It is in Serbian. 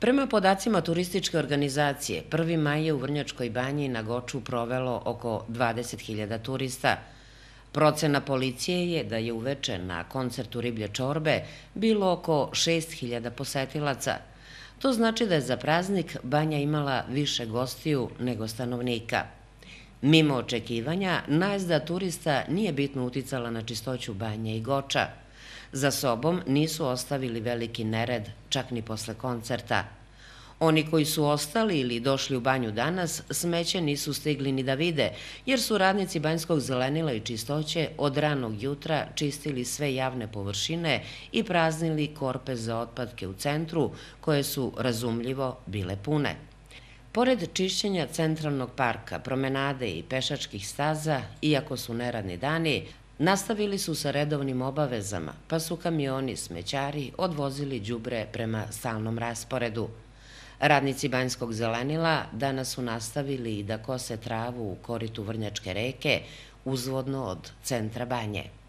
Prema podacima turističke organizacije, 1. maj je u Vrnjačkoj banji na Goču provelo oko 20.000 turista. Procena policije je da je uveče na koncertu Riblje čorbe bilo oko 6.000 posetilaca. To znači da je za praznik banja imala više gostiju nego stanovnika. Mimo očekivanja, najzda turista nije bitno uticala na čistoću banje i goča. Za sobom nisu ostavili veliki nered, čak ni posle koncerta. Oni koji su ostali ili došli u banju danas, smeće nisu stigli ni da vide, jer su radnici banjskog zelenila i čistoće od ranog jutra čistili sve javne površine i praznili korpe za otpadke u centru, koje su, razumljivo, bile pune. Pored čišćenja centralnog parka, promenade i pešačkih staza, iako su neradni dani, Nastavili su sa redovnim obavezama, pa su kamioni smećari odvozili đubre prema stalnom rasporedu. Radnici Banjskog zelenila danas su nastavili da kose travu u koritu Vrnjačke reke, uzvodno od centra Banje.